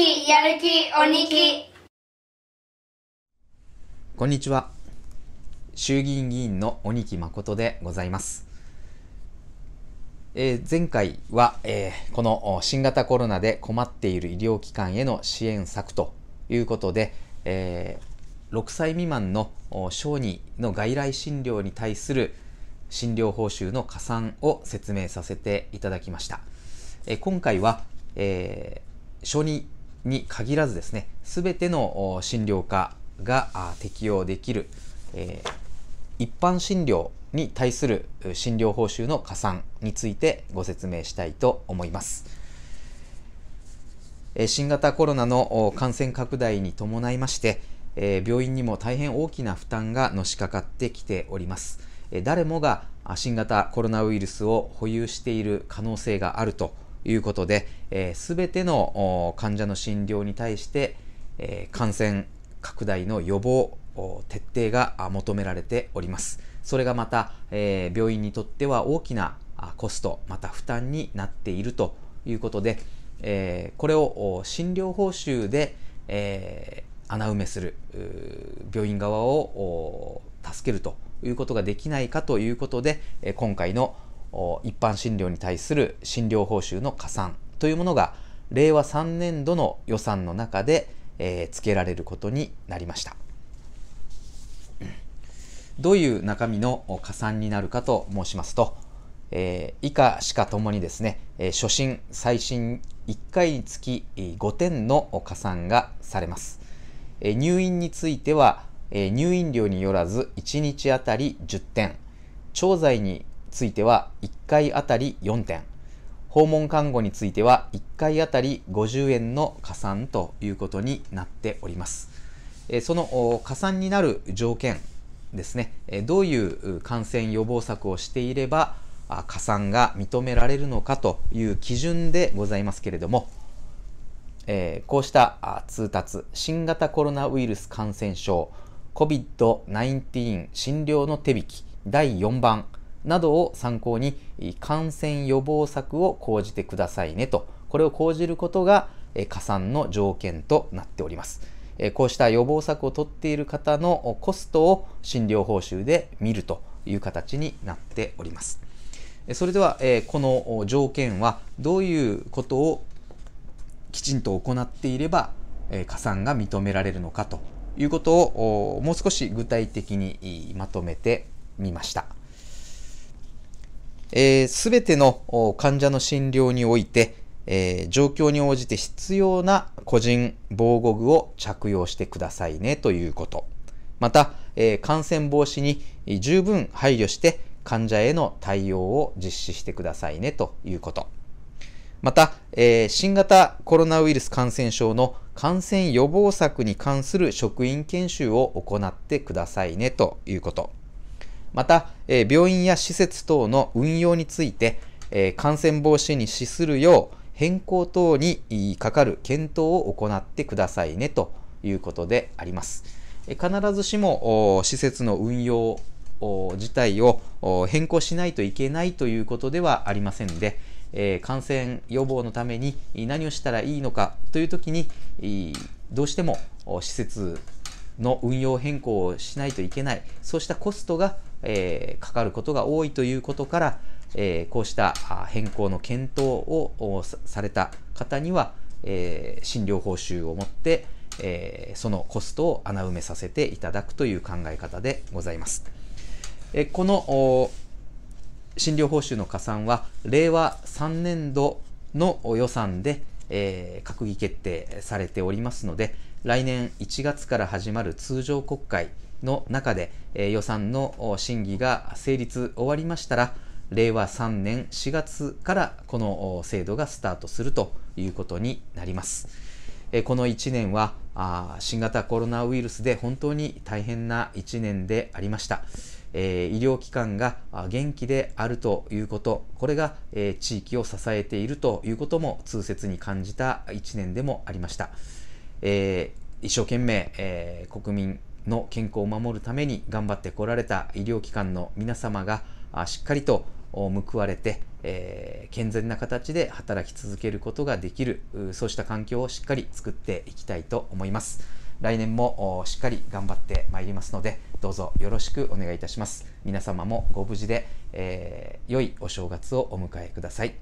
気、やる気、鬼気。こんにちは。衆議院議員の鬼木誠でございます。えー、前回は、えー、この新型コロナで困っている医療機関への支援策ということで、えー、6歳未満の小児の外来診療に対する診療報酬の加算を説明させていただきました。え今回は、え小児に限らずですね、すべての診療科が適用できる、えー、一般診療に対する診療報酬の加算についてご説明したいと思います。え新型コロナの感染拡大に伴いまして、え病院にも大変大きな負担がのしかかってきております。え誰もが新型コロナウイルスを保有している可能性があるということで、す、べ、ての患者の診療に対して、えー、感染拡大の予防、徹底が求められております。それがまた、えー、病院にとっては大きなコスト、また負担になっているということで、えー、これを診療報酬で、えー、穴埋めする、病院側を助けるということができないかということで、今回の一般診療に対する診療報酬の加算というものが令和3年度の予算の中で、えー、付けられることになりました。どういう中身の加算になるかと申しますと、えー、以下しかともにですね、えー、初診、再診1回につき5点の加算がされます。えー、入院については、えー、入院料によらず1日あたり10点、調剤については1回あたり4点、訪問看護については1回あたり50円の加算ということになっております。その加算になる条件ですね、どういう感染予防策をしていれば加算が認められるのかという基準でございますけれども、えこうした通達、新型コロナウイルス感染症 COVID-19 診療の手引き第4番などを参考に感染予防策を講じてくださいねとこれを講じることが加算の条件となっておりますこうした予防策をとっている方のコストを診療報酬で見るという形になっておりますそれではこの条件はどういうことをきちんと行っていれば加算が認められるのかということをもう少し具体的にまとめてみました。えー、全ての患者の診療において、えー、状況に応じて必要な個人防護具を着用してくださいねということ。また、えー、感染防止に十分配慮して患者への対応を実施してくださいねということ。また、えー、新型コロナウイルス感染症の感染予防策に関する職員研修を行ってくださいねということ。また、え病院や施設等の運用について、え感染防止に資するよう変更等にかかる検討を行ってくださいねということであります。え必ずしも施設の運用自体を変更しないといけないということではありませんで、え感染予防のために何をしたらいいのかというときに、どうしても施設の運用変更をしないといけない、そうしたコストがえー、かかることが多いということから、えー、こうした変更の検討をされた方には、えー、診療報酬をもって、えそのコストを穴埋めさせていただくという考え方でございます。えこの診療報酬の加算は令和3年度の予算で、え閣議決定されておりますので来年1月から始まる通常国会の中で、え予算の審議が成立終わりましたら、令和3年4月からこの制度がスタートするということになります。えこの1年はあ新型コロナウイルスで本当に大変な1年でありました。え医療機関が元気であるということ、これがえ地域を支えているということも痛切に感じた1年でもありました。え一生懸命、え国民の健康を守るために頑張ってこられた医療機関の皆様がしっかりと報われて、えー、健全な形で働き続けることができるそうした環境をしっかり作っていきたいと思います来年もしっかり頑張ってまいりますのでどうぞよろしくお願いいたします皆様もご無事で、えー、良いお正月をお迎えください